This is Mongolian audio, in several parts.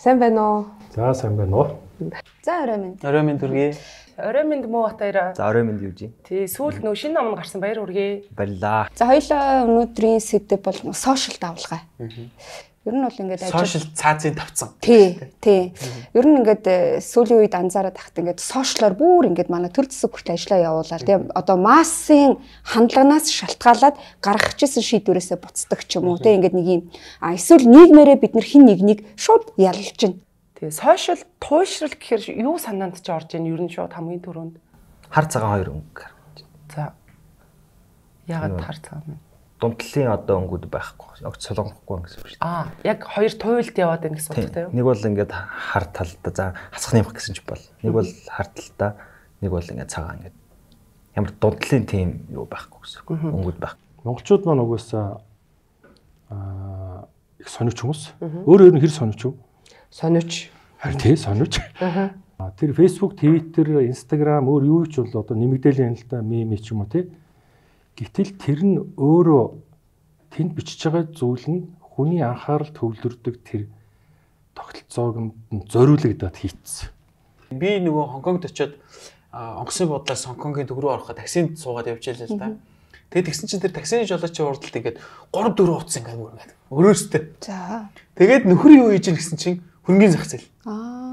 Сайн байна уу? За сайн байна уу? За орой минь. Орой минь дүргээ. Орой минь муу батаяра. За орой минь юу жий. Тий, сүүлд нөө шинэ ном гарсан баяр үргээ. Баярлаа. За хоёлаа өнөөдрийн сэдэв бол сошиал давлгаа. Ер нь бол ингээд ажил сошиал цаазын тавцсан. Тий, тий. Ер нь ингээд э, сүүлийн үед анзаараад тахт ингээд сошиалоор бүр ингээд манай төр зэсэг хүртэл ажиллаа явуулаад тий одоо массын хандлаганаас шалтгаалаад гаргаж ирсэн шийдвэрээсээ буцдаг ч юм уу тий ингээд нэг юм эсвэл нийгмээрээ бид нар хин нэг нэг шууд ялж чинь. Тэгээ сошиал туушрал гэхэр юу санаанд ч орж ийн ер нь шууд хамгийн түрүүнд хар цагаан хоёр өнгө гарч байна. За. Ягаад хар цагаан байна? дундлын одоо өнгөд байхгүй огт солонгохгүй гэсэн үг шүү дээ. Аа яг хоёр туйлд яваад байна гэсэн утгатай юу? Нэг бол ингээд хар талдаа за хасах юм гэсэн ч бол. Нэг бол хар талдаа, нэг бол ингээд цагаан ингээд ямар дундлын тийм юу байхгүй гэсэн үг. Өнгөд байхгүй. Монголчууд маань угаасаа аа их сониуч хүмүүс. Өөр өөр нь хэр сониуч вэ? Сониуч. Харин тий сониуч. Аа. Тэр Facebook, Twitter, Instagram өөр юу ч бол одоо нэмэгдээлийн хяналтаа мими ч юм уу тий Гэтэл тэр нь өөрөө тэнд бичиж байгаа зүйл нь хүний анхаарал төвлөрдөг тэр тогтолцоогонд нь зориулагдаад хийцсэн. Би нөгөө Хонконгт очиод онгоцны бодлоос Хонконгийн төг рүү ороход таксинд суугаад явчихлаа л да. Тэгээд тэгсэн чинь тэр таксины жолоочийн уралдалт ингээд 3 4 утас ингээд мөр ингээд. Өөрөөстэй. За. Тэгээд нөхөр юу хийж гэнэ гэсэн чинь хөнгөний зах зээл. Аа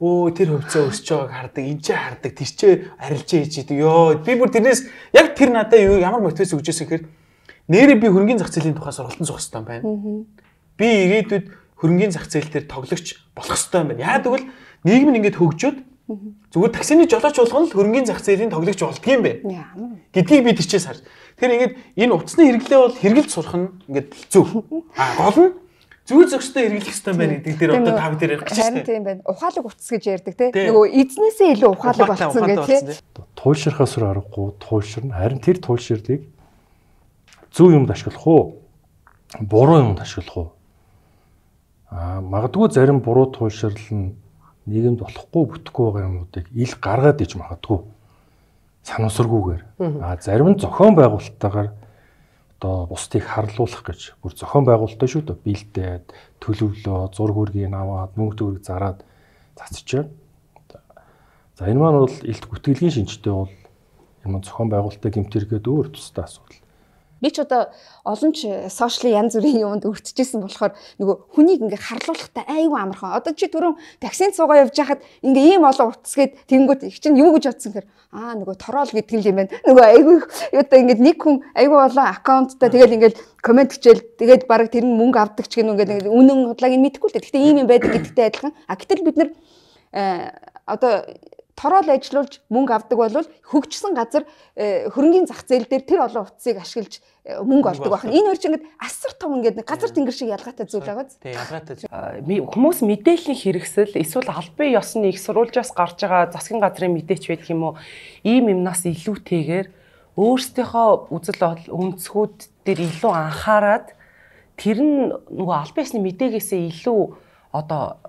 өө тэр хөвцөө өсөж байгааг хардаг, энэ ч хардаг, тэр ч арилж хийж идэг. Йоо, би бүр тэрнээс яг тэр надад юу ямар мотивац өгчээсэн гэхээр нэрээ би хөрөнгөний зах зээлийн тухай сургалтын суух хэвээр байна. Би ирээдүйд хөрөнгөний зах зээл дээр тоглогч болох хэвээр байна. Яа тэгвэл нийгэм нь ингээд хөгжөөд Зүгээр таксины жолооч болгоно л хөрөнгөний зах зээлийн тоглогч болдгийм бэ. Гэдгийг би тийчээс харж. Тэгэхээр ингээд энэ утасны хэрэглээ бол хэрэгэлд сурах нь ингээд зөв. А гол нь зүү зөвштэй эргэлэх хэвээр байна гэдэг дээр одоо тав дээр ярих гэж байна. Харин тийм байна. Ухаалаг утас гэж ярьдаг тийм. Нөгөө эзнээсээ илүү ухаалаг болсон гэх тийм. Туйлширхаас өөр аргагүй туйлширна. Харин тэр туйлширлыг зөв юмд ашиглах уу? Буруу юмд ашиглах уу? Аа магадгүй зарим буруу туйлширл нь нийгэмд болохгүй бүтэхгүй байгаа юмнуудыг ил гаргаад иж магадгүй санамсаргүйгээр. Аа зарим нь зохион байгуулалттайгаар одоо бусдыг харлуулах гэж бүр зохион байгуулалтаа шүү дээ бэлдээд төлөвлөө зург үргийг аваад мөнгө төгрөг зараад цацчихаа. За энэ маань бол элт бүтгэлгийн шинжтэй бол юм зохион байгуулалтаа гэмтэргээд өөр тустай асуудал. Би ч одоо олон ч сошиал янз бүрийн юмд өртчихсэн болохоор нөгөө хүнийг ингээ харлуулахтай айгүй амархан. Одоо чи түрүүн таксинд суугаа явж хахад ингээ ийм олон утасгээд тэнгууд их чинь юу гэж бодсон гэхээр аа нөгөө торол гэдэг юм байна. Нөгөө айгүй одоо ингээ нэг хүн айгүй олон аккаунттай тэгэл ингээ комент хичээл тэгээд баг тэр нь мөнгө авдаг ч гэнэ ингээ үнэн худлааг нь мэдэхгүй л дээ. Гэхдээ ийм юм байдаг гэдэгтэй адилхан. А гэтэл бид нэр э, одоо торол ажиллуулж мөнгө авдаг бол хөгжсөн газар э, хөрөнгөний зах зээл дээр тэр олон утсыг ашиглаж э, мөнгө олдог байна. Энэ хоёр чинь ингээд асар том ингээд газар тэнгэр шиг ялгаатай зүйл байгаа зү. Тийм ялгаатай. Хүмүүс мэдээллийн хэрэгсэл эсвэл албан ёсны их сурвалжаас гарч байгаа засгийн газрын мэдээч байдаг юм уу? Ийм юмнаас илүүтэйгээр өөрсдийнхөө үзэл үндэсгүүд дээр илүү анхаарад тэр нь нөгөө албан ёсны мэдээгээсээ илүү одоо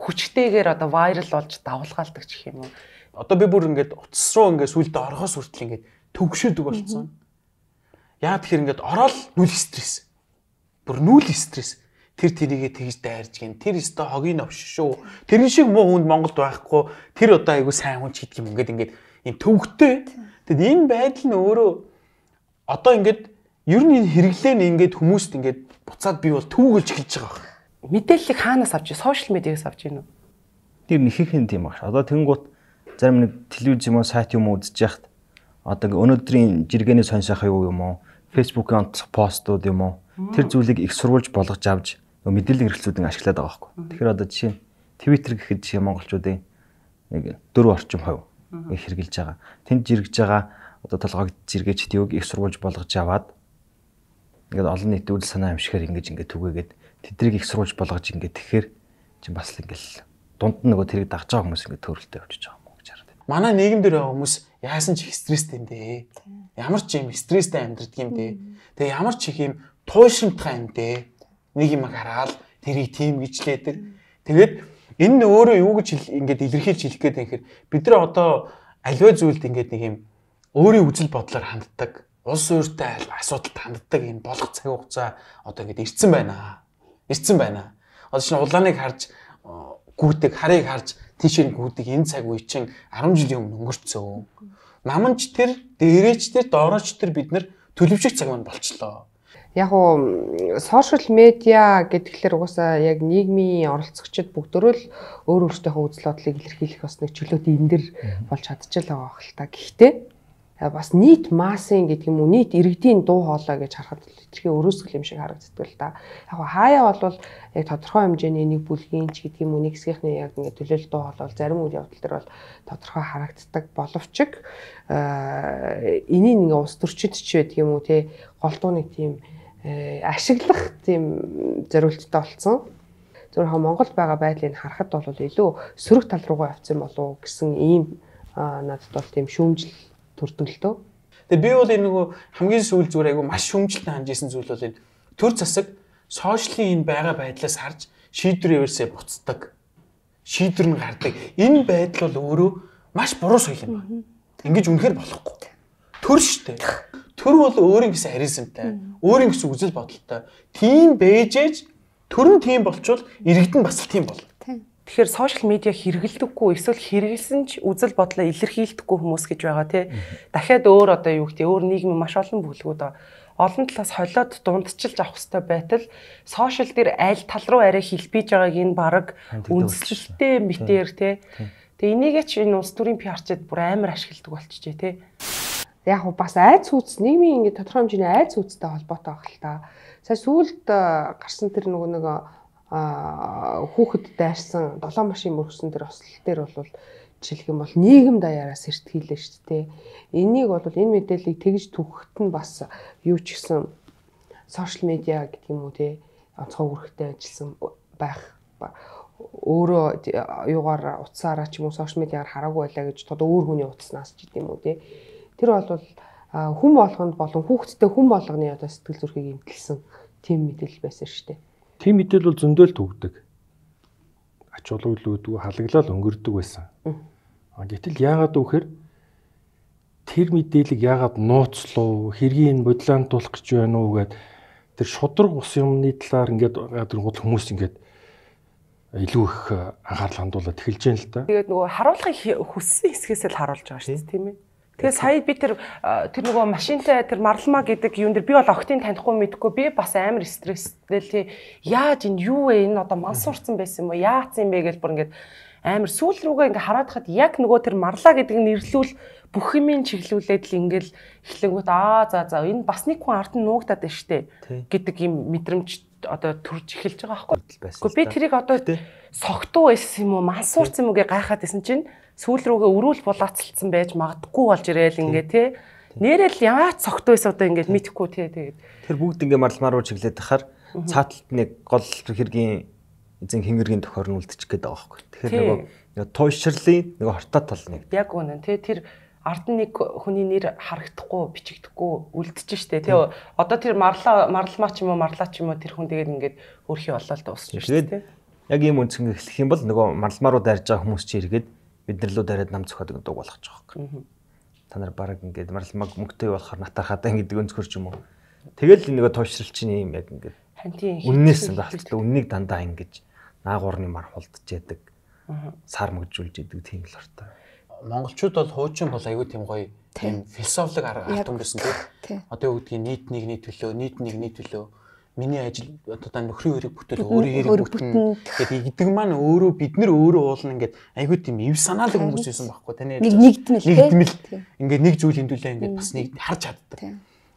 хүчтэйгээр одоо вайрал болж давлгаалдаг гэх юм уу? Одоо би бүр ингээд утас руу ингээд сүулдэ орохоос хүртэл ингээд төгшөөдөг болсон. Яа тэгэхээр ингээд ороод нүл стресс. Бүр нүл стресс. Тэр тэрийгэ тэгж дайрж гин. Тэр өстө хогийн овш шүү. Тэрэн шиг муу хүнд Монголд байхгүй. Тэр одоо айгу сайн хүн ч гэдэг юм ингээд ингээд юм төвөгтэй. Тэгэд энэ байдал нь өөрөө одоо ингээд ер нь энэ хэрэглээ нь ингээд хүмүүст ингээд буцаад би бол төвөгөлж эхэлж байгаа юм. Мэдээллийг хаанаас авч? Сошиал медиагаас авч гинүү. Тэр нэхийнхэн тийм багш. Одоо тэнгуут зарим нэг телевиз юм уу сайт юм уу үзэж яхад одоо өнөөдрийн жиргэний сонсох юу юм уу фэйсбүүкийн онцлог постууд юм уу тэр зүйлийг их сурвалж болгож авч мэдээлэл хэрэглүүлэн ашиглаад байгаа байхгүй. Тэгэхээр одоо жишээ нь Twitter гэхэд жишээ монголчуудын нэг 4 орчим хувь их хэрэгжилж байгаа. Тэнд жиргэж байгаа одоо толгойг зэрэгч тийг их сурвалж болгож аваад ингээд олон нийт үйл санаа амшихаар ингэж ингээд түгээгээд тэдрийг их сурвалж болгож ингээд тэгэхээр чинь бас л ингээд дунд нь нөгөө тэрийг дагж байгаа хүмүүс ингээд төрөлтэй явчихж байгаа манай нийгэмд байгаа хүмүүс яасан ч их стресстэй юм дээ. Ямар ч юм стресстэй амьдрдаг юм дээ. Тэгээ ямар ч их юм туушимтгай юм дээ. Нэг юм хараад тэрийг тийм гिचлээдэг. Тэгээд энэ нь өөрөө юу гэж ингээд илэрхийлж хэлэх гээд байхэр бид нар одоо аливаа зүйлд ингээд нэг юм өөрийн үзэл бодлоор ханддаг. Улс өөртэй асуудалд ханддаг энэ болох цаг хугацаа одоо ингээд ирцэн байна. Ирцэн байна. Одоо шинэ улааныг харж гүйтэг харыг харж тийшээ гүдэг энэ цаг үе чинь 10 жилийн өмнө өнгөрцөө. Нам нь ч тэр дээрээч тэр доорооч тэр бид нар төлөвшөх цаг маань болчлоо. Яг уу сошиал медиа гэдгээр угаасаа яг нийгмийн оролцогчид бүгдөө л өөр өөртэйхөө үзэл бодлыг илэрхийлэх бас нэг чөлөөт энэ дэр болж чадчихлаа байгаа хэл та. Гэхдээ Э, бас нийт массын гэдэг юм уу нийт иргэдийн дуу хоолой гэж харахад хэтэрхий өрөөсгөл юм шиг харагддаг л да. Яг хаяа бол яг тодорхой хэмжээний нэг бүлгийн ч гэдэг юм уу нэг хэсгийнхний яг ингээд төлөөлөл дуу хоолой зарим үйл явдал төр бол тодорхой харагддаг боловч э, энийг ингээд ус төрчид ч байдаг юм уу те гол дууны тийм э, ашиглах тийм зориулттай болсон зөвхөн Монголд байгаа байдлыг харахад бол илүү сөрөг тал руугаа явцсан болов уу гэсэн ийм надад бол тийм шүүмжлэл төртөлтөө. Тэгээ би бол энэ нөгөө хамгийн сүүл зүгээр айгу маш хүмжилтэн ханжсэн зүйл бол энэ төр засаг сошиалын энэ байгаа байдлаас харж шийдвэр явуулсаа буцдаг. Шийдвэр нь гардаг. Энэ байдал бол өөрөө маш буруу соёл юм байна. Ингиж үнэхээр болохгүй. Төр штэ. Төр бол өөрийн гэсэн харизмтай, өөрийн гэсэн үзэл бодолтой. Тийм бэжээж төр нь тийм болчвол иргэд нь бас тийм болно. Тэгэхээр сошиал медиа хэрэглэдэггүй эсвэл хэрэглэсэн ч үзэл бодлоо илэрхийлдэггүй хүмүүс гэж байгаа тий. Дахиад өөр одоо юу гэдэг өөр нийгмийн маш олон бүлгүүд олон талаас холиод дундчилж авах хэрэгтэй байтал сошиал дээр аль тал руу арай хилбиж байгааг энэ баг үндэслэлтэй мэтээр тий. Тэгээ энийг ч энэ улс төрийн пиарчид бүр амар ашигладаг болчихжээ тий. Яг уу бас айц хүүц нийгмийн ингээд тодорхой хэмжээний айц хүүцтэй холбоотой баг л та. Сая сүүлд э, гарсан тэр нөгөө нөгөө э, хүүхэд дайрсан долоо машин мөргсөн тэр ослол дээр бол жишээлх юм бол нийгэм даяараас эртхийлээ шүү дээ. Энийг бол энэ мэдээллийг тэгж түгхэт нь бас юу ч гэсэн сошиал медиа гэдэг юм уу те онцгой үүрэгтэй ажилласан байх өөрөө юугаар утсаараа ч юм уу сошиал медиаар хараагүй байлаа гэж тод өөр хүний утаснаас ч гэдэм үү те. Тэр бол хүн болгонд болон хүүхэдтэй хүн болгоны одоо сэтгэл зүрхийг эмтэлсэн тийм мэдээлэл байсан шүү дээ. Тэм мэдээлэл бол зөндөөл төгдөг. Ач холбогдлуудгүй халаглал өнгөрдөг байсан. Гэтэл яагаад вөхөр тэр мэдээллийг яагаад нууцлуу, хэргийн бодлоонтуулах гэж байна уу гэд тэр шудраг ус юмны талаар ингээд гадуур хүмүүс ингээд илүү их анхаарал хандуулад эхэлж байна л да. Тэгээд нөгөө харуулгын хүссэн хэсгээсээ л харуулж байгаа шүү дээ, тийм ээ. Тэгээ сая би тэр тэр нөгөө машинтай тэр марлма гэдэг юм дээр би бол октын танихгүй мэдхгүй би бас амар стресстэй л яаж энэ юу вэ энэ одоо мансуурцсан байсан юм уу яац юм бэ гэж бүр ингээд амар сүүл рүүгээ ингээ хараад хад яг нөгөө тэр марла гэдэг нь нэрлүүл бүх юмыг чиглүүлээд л ингээл эхлэнгүүт аа за за энэ бас нэг хүн ард нь нуугдаад байна штэ гэдэг юм мэдрэмж одоо төрж эхэлж байгаа байхгүй би тэрийг одоо согтуу байсан юм уу мансуурсан юм уу гэж гайхаад байсан чинь сүүл рүүгээ өрүүл булаацлцсан байж магадгүй болж ирээл ингээ тий нэрэл ямаач цогт байсан одоо ингээд мэдхгүй тий тэгээд тэр бүгд ингээ марламаар руу чиглээд тахаар цааталт нэг гол хэргийн эзэн хэмэргийн тохиорн үлдчих гээд байгаа байхгүй тэгэхээр нөгөө туйшрлын нөгөө хортоо тал нэг яг үнэн тий тэр ард нэг хүний нэр харагдахгүй бичигдэхгүй үлдчихэж штэ тий одоо тэр марла марлмаа ч юм уу марлаа ч юм уу тэр хүн тэгээд ингээд өөрхий болоод дуусчихж штэ тий яг ийм үнцэн эхлэх юм бол нөгөө марламаа руу дайрж байгаа хүмүүс чи иргэд биднэр лөө дараад нам зөхөд дууг болгочих واخхой. Та нар баг ингээд марл маг мөнгөтэй болохоор натахаад ингээд өнцгөр ч юм уу. Тэгэл нэг төвшрэл чинь юм яг ингээд. Үннээс халттай үннийг дандаа ингэж наагуурны мар хулдж яадаг. Сар мөгжүүлж яадаг тийм л ортой. Монголчууд бол хуучин бол аюу тийм гоё тийм философик арга ат өнгөрсөн тийм. Одоо юу гэдгийг нийт нэг нийт төлөө, нийт нэг нийт төлөө миний ажил одоо нөхрийн өрийг бүтээл өөрөө хэрэг бүтэн. Тэгээд идэг маань өөрөө бид нар өөрөө уулна ингээд айгүй тийм ив санаалаг хүмүүс байсан байхгүй таны нэг нэгдмэл нэгдмэл ингээд нэг зүйл хэмдүүлээ ингээд бас нэг харж чаддаг.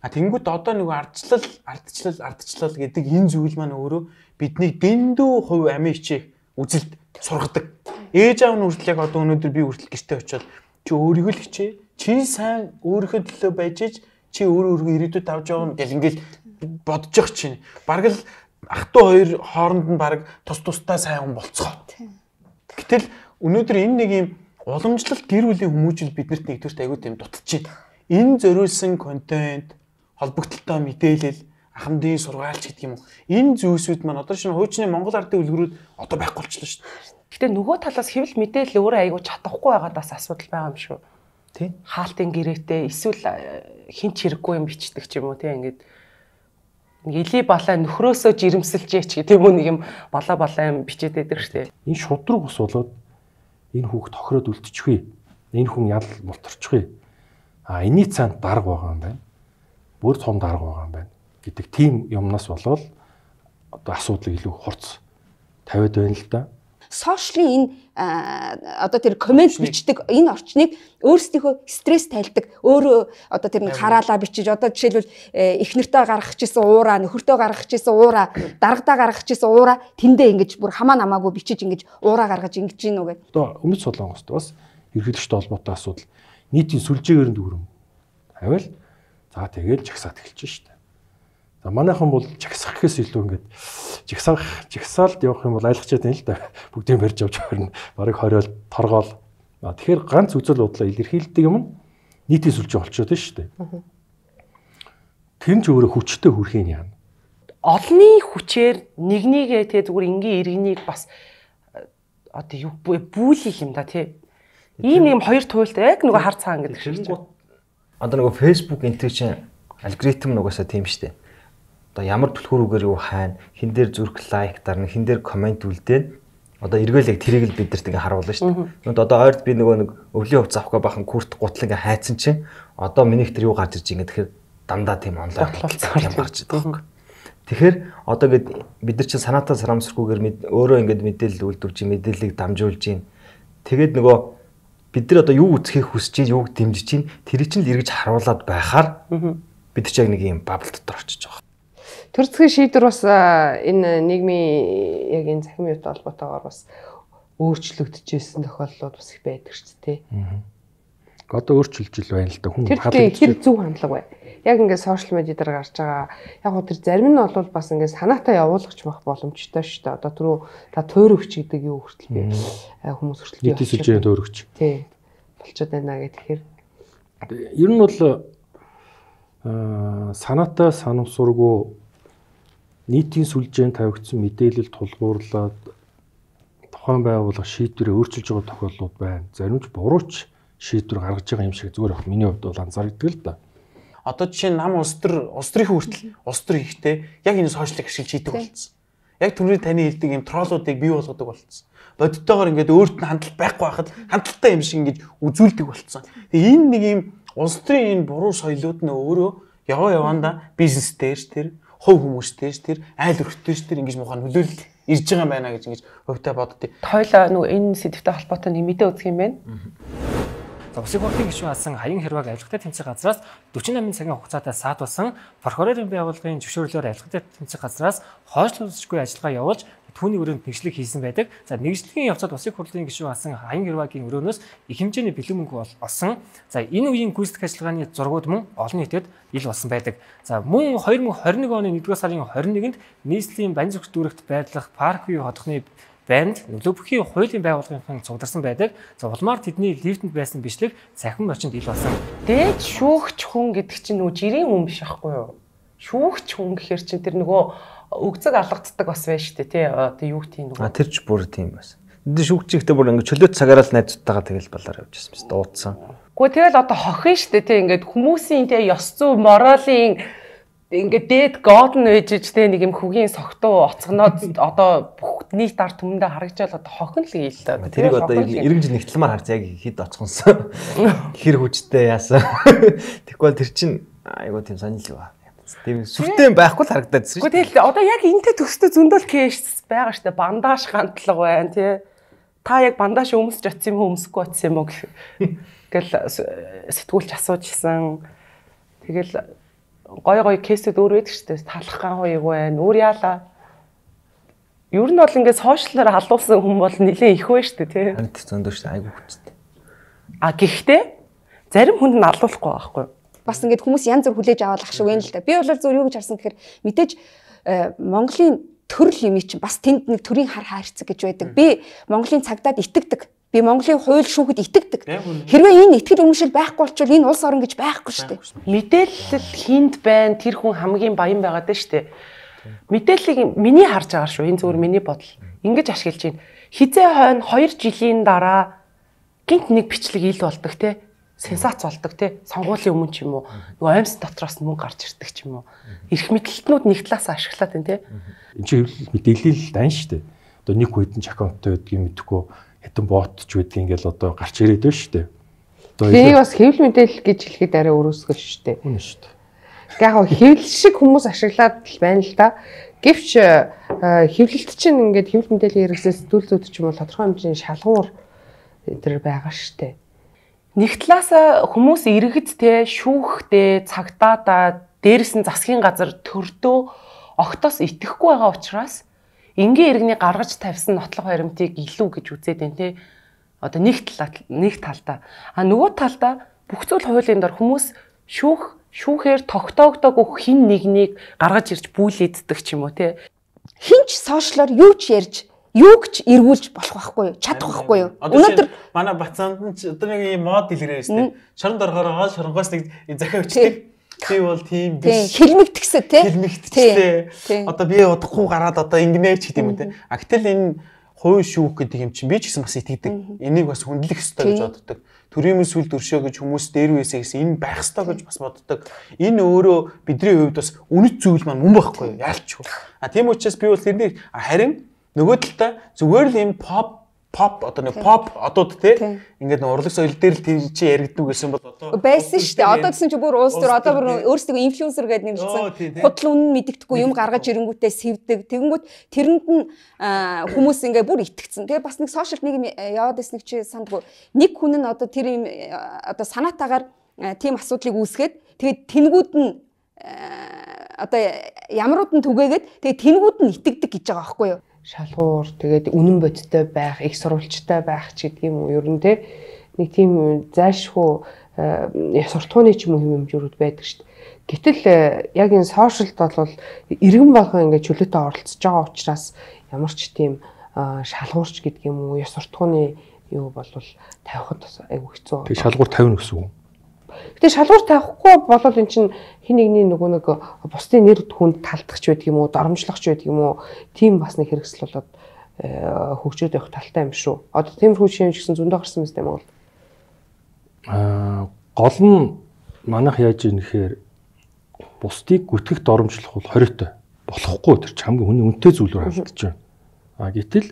А тэнгууд одоо нөгөө ардчлал ардчлал ардчлал гэдэг энэ зүйл маань өөрөө бидний дэндүү хувь амийн хичээх үзэлд сургадаг. Ээж аав нь хүртэл яг одоо өнөөдөр би хүртэл гэртээ очиод чи өөрийгөө л хичээ. Чи сайн өөрийнхөө төлөө байж чи өөрөө өөрийгөө ирээдүйд авч явна гэл ингээл бодож явах чинь баг л ах トゥ хоёр хооронд нь баг тус тустай сайн хүн болцгоо. Гэтэл өнөөдөр энэ нэг юм уламжлалт гэр бүлийн хүмүүжил биднэрт нэг төрт аягүй тийм дутчихэйд. Энэ зориулсан контент, холбогдлолтой мэдээлэл, ахмадын сургаалч гэдэг юм уу. Энэ зүйлсүүд маань одоо шинэ хуучны Монгол ардын үлгэрүүд одоо байхгүй болчихлоо шүү дээ. Гэтэ нөгөө талаас хэвлэл мэдээлэл өөрөө аягүй чадахгүй байгаад бас асуудал байгаа юм шүү. Тий. Хаалтын гэрээтэй эсвэл э, хинч хэрэггүй юм бичдэг ч юм уу тий ингээд нэг эли балаа нөхрөөсөө жирэмсэлжээч гэдэг юм уу нэг юм балаа балаа юм бичээд байдаг шүү дээ. Энэ шудраг ус болоод энэ хүүхд тохироод үлдчихвээ. Энэ хүн ял мултарчихвээ. А энэний цаанд дарга байгаа юм байна. Бүр том дарга байгаа юм байна гэдэг тийм юмнаас болоод одоо асуудлыг илүү хурц тавиад байна л да сошиалын энэ одоо тэр комент бичдэг энэ орчныг өөрсдийнхөө стресс тайлдаг өөрөө одоо тэр нэг хараалаа бичиж одоо жишээлбэл их э, нэртэ гаргах чийсэн уура нөхөртөө гаргах чийсэн уура дарагдаа гаргах чийсэн уура тэндээ ингэж бүр хамаа намаагүй бичиж ингэж уура гаргаж ингэж гин үгээ. Одоо өмнөд солонгост бас ерхийлэгчтэй холбоотой асуудал нийтийн сүлжээгээр нь дүүрэн. Хавал за тэгээд жагсаад эхэлж шít. За манайхан бол чагсах гэхээс илүү ингээд чагсах, чагсаалд явах юм бол айлах чадсан л да. Бүгдийг барьж явж хорно. Барыг хориол, торгоол. Тэгэхээр ганц үзэл бодлоо илэрхийлдэг юм нийтийн сүлжээ болчиход шүү дээ. Тэр нь ч өөрө хүчтэй хүрхийн юм. Олны хүчээр нэг нэгээ тэгээ зүгээр ингийн иргэнийг бас одоо юу бүүлэх юм да тий. Ийм юм хоёр туйлт яг нөгөө хар цаан гэдэг шиг. Одоо нөгөө Facebook энэ чинь алгоритм нугасаа тийм шүү дээ одоо ямар түлхүүрүүгээр юу хайна, хин дээр зүрх лайк дарна, хин дээр комент үлдээн одоо эргүүлэг тэрийг л бидэрт ингээ харуулна шүү дээ. Нүд одоо ойрд би нөгөө нэг өвлийн хувц авахгүй бахан күрт гутал ингээ хайцсан чинь одоо минийх тэр юу гарч ирж ингээ тэгэхээр дандаа тийм онлайн болцоор юм гарч байгаа. Тэгэхээр одоо ингээд бид нар чинь санаатаа сарамсрхгүйгээр өөрөө ингээд мэдээлэл үлдвэрч мэдээллийг дамжуулж гин. Тэгээд нөгөө бид нар одоо юу үзхийг хүсэж гин, юуг дэмжиж гин, тэрийг чинь л эргэж харуулад байхаар бид чинь яг нэг юм бабл дотор очиж байгаа. Төрцгийн шийдвэр бас энэ нийгмийн яг энэ цахим юутай холбоотойгоор бас өөрчлөгдөжсэн тохиолдлууд бас их байдаг ч тий. Одоо өөрчлөж л байна л да хүн халуун. Тэр зөв хандлага бай. Яг ингээд сошиал медиа дээр гарч байгаа. Яг гоо тэр зарим нь бол бас ингээд санаатай явуулгач байх боломжтой шүү дээ. Одоо түрүү та туйрөгч гэдэг юу хүртэл би хүмүүс хүртэл би. Нийт сүлжээний туйрөгч. Тий. Болцоод байна гэх тэгэхээр. Ер нь бол санаатай санамсургүй нийтийн сүлжээнд тавигдсан мэдээлэл тулгуурлаад тухайн байгууллага шийдвэрээ өөрчилж байгаа тохиолдлууд байна. Зарим нь бурууч шийдвэр гаргаж байгаа юм шиг зүгээр их миний хувьд бол анзаардаг л да. Одоо жишээ нь нам улс төр улс төрийн хүртэл улс төр ихтэй яг энэ сошиалыг ашиглаж хийдэг болсон. Яг түрүү таны хэлдэг юм троллуудыг бий болгодог болсон. Бодиттойгоор ингээд өөрт нь хандлт байхгүй байхад хандлттай юм шиг ингээд үзүүлдэг болсон. Тэгээ энэ нэг юм улс төрийн энэ буруу соёлууд нөө өөрөө яваа яваанда бизнес дээр тэр хувь хүмүүстэй ч тэр айл өрхтөй ч тэр ингэж муухай нөлөөлөл ирж байгаа юм байна гэж ингэж хувьтай боддتي. Тойло нөгөө энэ сэдвтэй холбоотой нэг мэдээ өгөх юм байна. За усыг хурлын гишүүн алсан хаян хэрвэг авилгатай тэмцэх газраас 48 цагийн хугацаатай саатуулсан прокурорын байгууллагын зөвшөөрлөөр авилгатай тэмцэх газраас хойшлуулсчгүй ажиллагаа явуулж түүний өрөөнд нэгжлэг хийсэн байдаг. За нэгжлэгийн явцад Улсын хурлын гишүүн асан Аян Гэрвагийн өрөөнөөс их хэмжээний бэлэн мөнгө олсон. За энэ үеийн гүйцэтгэх ажиллагааны зургууд мөн олон нийтэд ил болсон байдаг. За мөн 2021 оны 1-р сарын 21-нд нийслэлийн Банзүрх дүүрэгт байрлах Парк View хотхны байнд нөлөө бүхий хуулийн байгууллагын цугдарсан байдаг. За улмаар тэдний лифтэнд байсан бичлэг цахим очинд ил болсон. Дээж шүүгч хүн гэдэг чинь нөө жирийн хүн биш аахгүй юу? Шүүгч хүн гэхэр чинь тэр нөгөө өгцөг алгацдаг бас байна шүү дээ тий. Тэг юу гэх тийм нөгөө. А тэрч бүр тийм бас. Энд шүүгчихдээ бүр ингээд чөлөөт цагаараа л найзуудтайгаа тэгэл балаар явжсэн биз дуудсан. Гэхдээ тэгэл одоо хохин шүү дээ тий. Ингээд хүмүүсийн тий ёс зүй моралын ингээд дээд годн ээжж тэ нэг юм хөгийн согтуу оцгоноод одоо бүх нийт ард түмэндээ харагчаал одоо хохин л гээл л одоо тэрийг одоо иргэмж нэгтлэмээр харж яг хэд оцгонсон хэр хүчтэй яасан тэгэхгүй бол тэр чинь айгуу тийм санал юу ба Тийм сүртэй байхгүй л харагдаад байна шүү дээ. Гэхдээ одоо яг энтэй төстэй зөндөл кэш байгаа шүү дээ. Бандаж хандлага байна тий. Та яг бандаж өмсөж атсан юм уу өмсөхгүй атсан юм уу гэх. Тэгэл э, сэтгүүлч асуужсэн. Тэгэл гой гой кейсүүд өөр байдаг шүү дээ. Талах ган хуйг байна. Өөр яалаа. Ер нь бол ингээд сошиаллаар халуулсан хүн бол нэлээ их байна шүү дээ тий. Хамт зөндөө шүү дээ. Айгуу хүчтэй. А гэхдээ зарим хүнд нь алуулахгүй байхгүй юу? бас ингээд хүмүүс янз бүр хүлээж аваад ах шиг байна л да. Би бол зөв юу гэж харсан гэхээр мэдээж э, Монголын төрөл юм чинь бас тэнд нэг төрийн хар хаарцэг гэж байдаг. Би Монголын цагдаад итгэдэг. Би Монголын хууль шүүхэд итгэдэг. Хэрвээ энэ итгэл үнэмшил байхгүй болчвол энэ улс орон гэж байхгүй шүү дээ. Мэдээлэл хинд байна, тэр хүн хамгийн баян байгаад байна шүү дээ. Мэдээллийг миний харж байгаа шүү. Энэ зүгээр миний бодол. Ингиж ашиглаж байна. Хизээ хойно 2 жилийн дараа гинт нэг бичлэг ил болдог те сенсац болдог тий. Сонгуулийн өмнө ч юм уу нөгөө аймс дотроос мөнгө гарч ирдэг ч юм уу. Ирэх мэдлэлтнүүд нэг талаас ашиглаад байна тий. Энд чинь хэвлэл мэдээлэл дан штэ. Одоо нэг хүйтэн чакаунттай байдгийг мэдхгүй хитэн бот ч байдгийг ингээл одоо гарч ирээд байна штэ. Тэгээ бас хэвлэл мэдээлэл гэж хэлэхэд арай өрөөсгөл штэ. Үнэ штэ. Яг хэвлэл шиг хүмүүс ашиглаад л байна л да. Гэвч э, хэвлэлт чинь ингээд хэвлэл мэдээллийн хэрэгсээс зүйл зүйд ч юм уу тодорхой хэмжээний шалгуур энэ төр байгаа штэ. Нэг талаасаа хүмүүс иргэд те шүүхтэй цагдаа да дээрээс нь засгийн газар төрдөө огтоос итгэхгүй байгаа учраас ингийн иргэний гаргаж тавьсан нотлох баримтыг илүү гэж үзээд байна те. Одоо нэг талаа нэг талдаа. А нөгөө талдаа бүх зүйл хуулийн дор хүмүүс шүүх шүүхээр тогтоогдоогүй хин нэгнийг гаргаж ирж бүүлээддэг ч юм уу те. Хинч сошиалор юу ч ярьж юуг ч эргүүлж болох байхгүй юу? Чадах байхгүй юу? Өнөөдөр манай бацаанд нь ч одоо нэг юм мод дэлгэрээ өстэй. Шорон доргоороо шоронгоос нэг захиа өчтөг. Би бол тийм биш. Хилмигтгсэ тий. Хилмигтгсэ. Одоо би удахгүй гараад одоо ингэнэ ч гэдэг юм тий. А гэтэл энэ хуу шүүх гэдэг юм чинь би ч гэсэн бас итгэдэг. Энийг бас хүндлэх ёстой гэж боддог төрийн сүлд өршөө гэж хүмүүс дээр үесэ гэсэн энэ байх ёстой гэж бас боддог. Энэ өөрөө бидний хувьд бас үнэт зүйл маань мөн байхгүй яалч. А тийм учраас би бол тэрний харин Нөгөө талдаа зүгээр л энэ pop pop одоо нэг pop одууд те ингээд нэг урлаг соёл дээр л тийм чи яригддаг гэсэн бол одоо байсан шүү дээ. Одоо гэсэн чи бүр уус төр одоо бүр өөрсдөө инфлюенсер гэдэг нэг болсон. Худал үнэн мэддэггүй юм гаргаж ирэнгүүтээ сэвдэг. Тэгэнгүүт тэрэнд нь хүмүүс ингээд бүр итгэцэн. Тэгээ бас нэг сошиал нийгэм э, яваад ирсэн нэг чи сандгүй. Нэг хүн нь одоо тэр юм э, одоо санаатаагаар э, тийм асуудлыг үүсгээд тэгээд тэнгүүд нь одоо ямарууд нь түгээгээд тэгээд тэнгүүд нь итгэдэг гэж байгаа байхгүй юу? шалгуур тэгээд үнэн бодиттой байх, их сурвалжтай байх ч гэдэг юм уу ер нь те нэг тийм зайшгүй э, суртахууны ч юм уу хэмжүүрүүд байдаг шүү дээ. Гэтэл э, яг энэ сошиалд бол иргэн болгон ингээд чөлөөтэй оролцож байгаа учраас ямар ч тийм э, шалгуурч гэдэг юм уу ёс суртахууны юу болвол тавихад айгүй хэцүү. Тэг шалгуур тавина гэсэн үг. Гэтэ шалгуур тавихгүй болол эн чинь хин нэгний нөгөө нэг бусдын нэр хүнд талдах ч байдаг юм уу, доромжлох ч байдаг юм уу? Тийм бас нэг хэрэгсэл болоод э, хөгжөөд явах талтай юм шүү. Одоо тиймэрхүү шинж гэсэн зөндөө гарсан мэт юм бол. Аа э, гол нь манайх яаж ийм нэхээр бусдыг гүтгэх доромжлох бол хориотой болохгүй тэр хамгийн хүний үнэтэй зүйлээр хандж байна. А гэтэл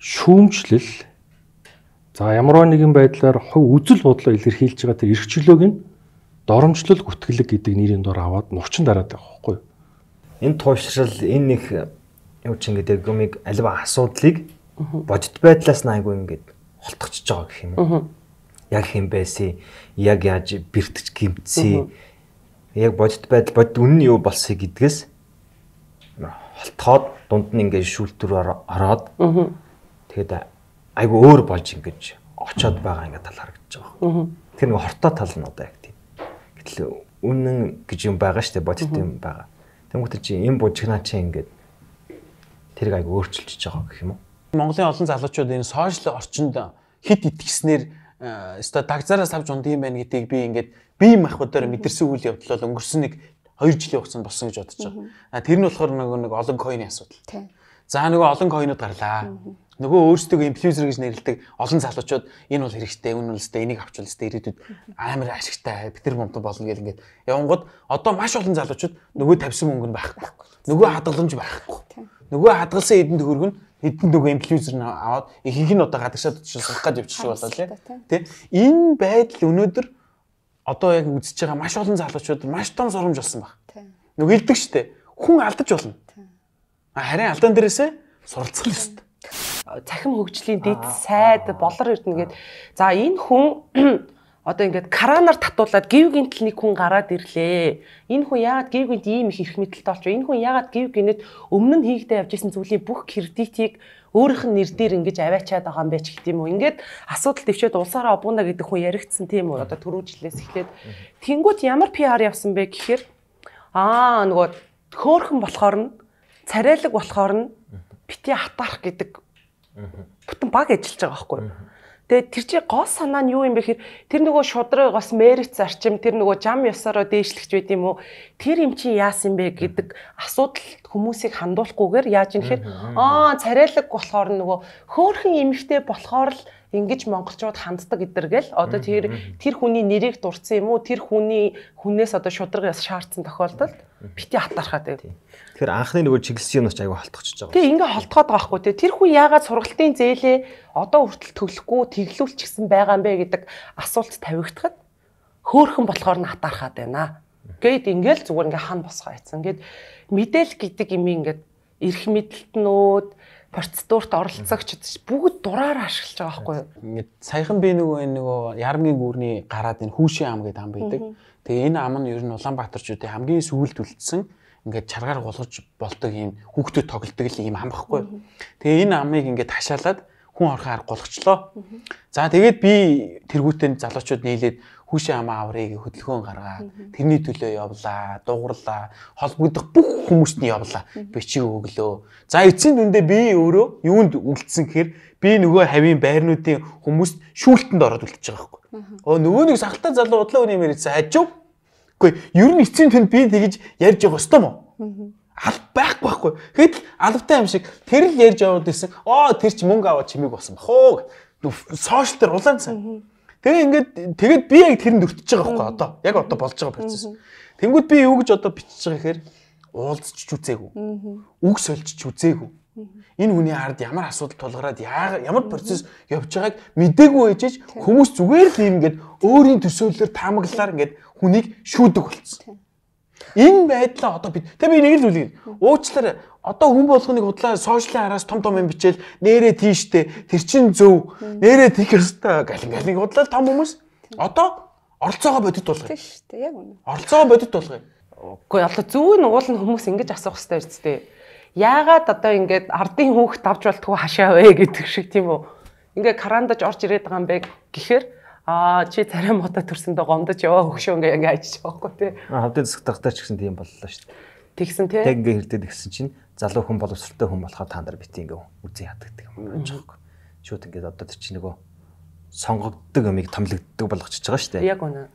шүүмжлэл За ямар нэгэн байдлаар хувь үзэл бодлоо илэрхийлж байгаа тэр эрхчлөөг нь доромжлол гүтгэлэг гэдэг нэрийн дор аваад нурчин дараад байгаа байхгүй юу? Энэ туушрал энэ нэг юу ч ингэдэг гомиг альва асуудлыг бодит байдлаас найгүй ингээд холтгочж байгаа гэх юм уу? Яг хэм байсан, яг яаж бэртэж гимцээ, яг бодит байдал бод үнэн нь юу болсыг гэдгээс холтоод дунд нь ингээд шүүлтүр ороод тэгээд айгүй өөр болж ингэж очоод байгаа ингээд тал харагдаж байгаа. Тэр нэг хортой тал нь одоо яг тийм. Гэтэл үнэн гэж юм байгаа штэ бодит юм байгаа. Тэнгүүт чи энэ бужигнаа чи ингээд тэрийг айгүй өөрчилчихж байгаа гэх юм уу? Монголын олон залуучууд энэ сошиал орчинд хит итгэснээр э, өстой дагзараас авч унд юм байна гэдгийг би ингээд бие махбодоор мэдэрсэн үйл явдал бол өнгөрсөн нэг 2 жилийн хугацаанд болсон гэж бодож байгаа. Тэр нь болохоор нөгөө нэг олон койны асуудал. За нөгөө олон койнууд гарлаа нөгөө өөрсдөө инфлюенсер гэж нэрлдэг олон залуучууд энэ бол хэрэгтэй, энэ бол өстэй энийг авчвал өстэй ирээдүйд амар ашигтай битэр бомтон болно гэл ингээд явангууд одоо маш олон залуучууд нөгөө тавьсан мөнгө нь байхгүй. Нөгөө хадгаламж байхгүй. Нөгөө хадгалсан эдэнд хөргөн эдэн нөгөө инфлюенсер нь аваад ихэнх нь одоо гадагшаад очиж сурах гэж явчих шиг болоо тий. Энэ байдал өнөөдөр одоо яг үзэж байгаа маш олон залуучууд маш том сургамж болсон баг. Нүгэлдэг штэ. Хүн алдаж болно. Харин алдаан дээрээсээ суралцах нь шүү дээ цахим хөгжлийн дэд сайд болор ирдэнэ гэд. За энэ хүн одоо ингээд каранаар татуулаад гів гинтэл нэг хүн гараад ирлээ. Энэ хүн яагаад гів гинт ийм их эрх мэдэлтэй болчих вэ? Энэ хүн яагаад гів гинэд өмнө нь хийгдэж явжсэн зүйлийн бүх кредитийг өөрийнх нь нэр дээр ингэж аваачаад байгаа юм бэ ч гэх юм уу. Ингээд асуудал төвчээд улсаараа обуна гэдэг хүн яригдсан тийм үү? Одоо түрүүжлээс эхлээд тэнгуут ямар PR явсан бэ гэхээр аа нөгөө хөөхөн болохоор нь царайлаг болохоор нь бити хатарах гэдэг Бүтэн баг ажиллаж байгаа байхгүй юу? Тэгээ тэр чи гол санаа нь юу юм бэ хэр тэр нөгөө шудраг бас мэрэгц зарчим тэр нөгөө жам ёсороо дээшлэгч байд юм уу тэр юм чи яас юм бэ гэдэг асуудал хүмүүсийг хандуулахгүйгээр яаж юм хэр аа царайлаг болохоор нөгөө хөөхөн эмэгтэй болохоор л ингэж монголчууд ханддаг гэдэргээл одоо тэр тэр хүний нэрийг дурдсан юм уу тэр хүний хүнээс одоо шудраг яс шаардсан тохиолдолд бити хатархаад байв Тэгэхээр анхны нөгөө чиглэлсэн юмнаас айгүй халтгачихж байгаа. Тэгээ ингээ халтгаад байгаа хгүй тий. Тэр хүн яагаад сургалтын зээлээ одоо хүртэл төлөхгүй тэглүүлчихсэн байгаа юм бэ гэдэг асуулт тавигдахад хөөхөн болохоор нь хатаархаад байна. Гээд ингээл зүгээр ингээ хан босгоо яцсан. Гээд мэдээл гэдэг юм ингээд эрх мэдлэлтнүүд процедурт оролцогч бүгд дураар ашиглаж байгаа байхгүй юу? Ингээд саяхан би нөгөө энэ нөгөө ярамгийн гүрний гараад энэ хүүшийн ам гэдэг ам байдаг. Тэгээ энэ ам нь ер нь Улаанбаатарчуудын хамгийн сүүлд үлдсэн ингээд чаргаар гулгаж болдог ийм хүүхдүүд тоглодог л ийм ам байхгүй. Тэгээ энэ амыг ингээд хашаалаад хүн орхон арга голгочлоо. За тэгээд би тэргуутэн залуучууд нийлээд хүүшээ хамаа аврыг хөдөлгөөн гаргаад тэрний төлөө явлаа, дуугарлаа, холбогдох бүх хүмүүст нь явлаа. Би чи өглөө. За эцсийн дүндээ би өөрөө юунд үлдсэн гэхээр би нөгөө хавийн байрнуудын хүмүүст шүүлтэнд ороод үлдчихэж байгаа хэрэг. Оо нөгөө нэг сахалтай залуу удлаа өнөө мэрээ за хажуу Гэхдээ ер нь эцсийн тэнд би тэгэж ярьж явах ёстой мó. Алба байхгүй байхгүй. Тэгэхдээ албатай юм шиг тэр л ярьж яваад исэн. Оо тэр ч мөнгө аваад чимиг болсон баг. Хоо. Сошиал дээр улаан цай. Тэгээ ингээд тэгэд би яг тэрэнд өртөж байгаа байхгүй одоо. Яг одоо болж байгаа процесс. Тэнгүүд би юу гэж одоо бичиж байгаа гэхээр уулзч үзээгүй. Үг сольж үзээгүй. Энэ хүний ард ямар асуудал тулгараад ямар процесс явж байгааг мдээгүй ээжэж хүмүүс зүгээр л ингэдэг өөрийн төсөөллөөр таамаглалаар ингэдэг хүнийг шүүдэг болсон. Энэ байдлаа одоо бид тэг би нэг л үлгий. Уучлаарай. Одоо хүн болгоныг худлаа сошиалын араас том том юм бичээл нээрээ тийштэй тэр чин зөв нээрээ тийх ёстой галин галин худлаа том хүмүүс. Одоо оролцоогоо бодит болгоё. Тийм шүү дээ. Яг үнэ. Оролцоогоо бодит болгоё. Үгүй ялла зөв нь уул нь хүмүүс ингэж асуух хэрэгтэй биз дээ. Яагаад одоо ингэж ардын хүүхд давж болтгүй хашаа вэ гэдэг шиг тийм үү. Ингээ карандаж орж ирээд байгаа юм бэ гэхээр аа чи царай мото төрсөндөө гомдож яваа хөшөө ингээ ингээ ажиж байгаа байхгүй тий. Хавдын засаг тахтаа ч гэсэн тийм боллоо шүү дээ. Тэгсэн тий. Яг ингээ хэрдээд гисэн чинь залуу хүн боловсролтой хүн болохоор та нар бит ингээ үзэн яддаг юм байна ч байхгүй. Шүүд ингээ одоо тэр чинь нөгөө сонгогддог юмыг томлогддог болгочихж байгаа шүү дээ. Яг үнэ.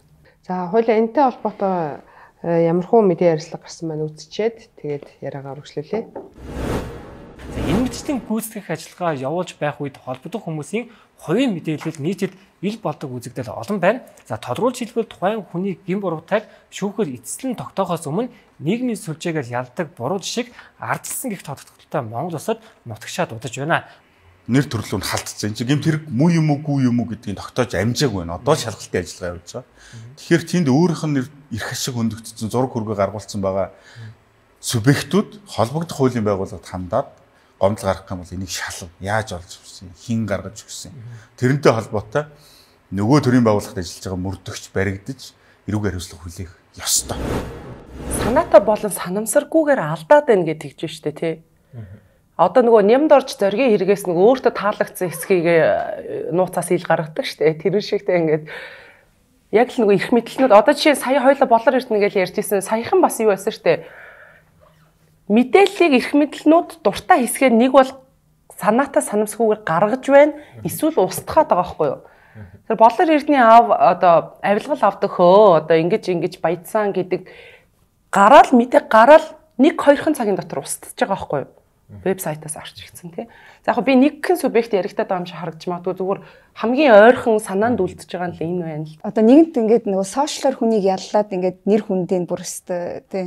За хоёлаа энтэй холбоотой э, ямархуу мэдээ ярилцлага гарсан байна үзчихэд тэгээд яриагаа үргэлжлүүлээ. За энэ мэдчтэн гүйцэтгэх ажиллагаа явуулж байх үед холбогдох хүмүүсийн хувийн мэдээлэл нийтэд ил болдог үзэгдэл олон байна. За тодруулж хэлбэл тухайн хүний гин буруутай шүүхээр эцэслэн тогтоохоос өмнө нийгмийн сүлжээгээр ялдаг буруу жишиг ардчилсан гих тодтолтой Монгол улсад нутагшаа дутаж байна. Нэр төрлөө нь халтцсан. Энд гэмт хэрэг муу юм уу, гүү юм уу гэдгийг тогтоож амжааг байна. Одоо шалгалтын ажиллагаа явуулж байгаа. Тэгэхээр тэнд өөрийнх нь эрх ашиг хөндөгдсөн зураг хөргөө гаргуулсан байгаа субъектууд холбогдох хуулийн байгууллагад хандаад гомдол гаргах юм бол энийг шалав. Яаж олж өгсөн? Хин гаргаж өгсөн? Тэрнтэй холбоотой нөгөө төрлийн байгууллагад ажиллаж байгаа мөрдөгч баригдаж эрүүг хариуцлага хүлээх ёстой. Санаатай болон санамсаргүйгээр алдаад байна гэж тэгж штэ тий. Одоо нөгөө нямд орж зоргийн хэрэгээс нэг өөртөө таалагдсан хэсгийг э, нууцаас ил гаргадаг штэ. Э, Тэр шигтэй ингээд яг л нөгөө их мэдлэнүүд одоо жишээ сая хоёлаа болор иртнэ гэж ярьжсэн. Саяхан бас юу байсан штэ мэдээллийг эрх мэдлнүүд дуртай хэсгээр нэг бол санаатаа санамсгүйгээр гаргаж байна эсвэл устгаад байгаа байхгүй юу. Тэр болор эрдний аав одоо авилгал авдаг хөө одоо ингэж ингэж баядсан гэдэг гараал мэдээ гараал нэг хоёрхан цагийн дотор устж байгаа байхгүй юу. Вебсайтаас орч ирсэн тий. За яг би нэгхэн субъект яригтаад байгаа юм шиг харагдж магадгүй зүгээр хамгийн ойрхон санаанд үлдчихэж байгаа нь л энэ байна л. Одоо нэгэнт ингэдэг нөгөө сошиалор хүнийг яллаад ингэдэг нэр хүндээ бүр өстө тий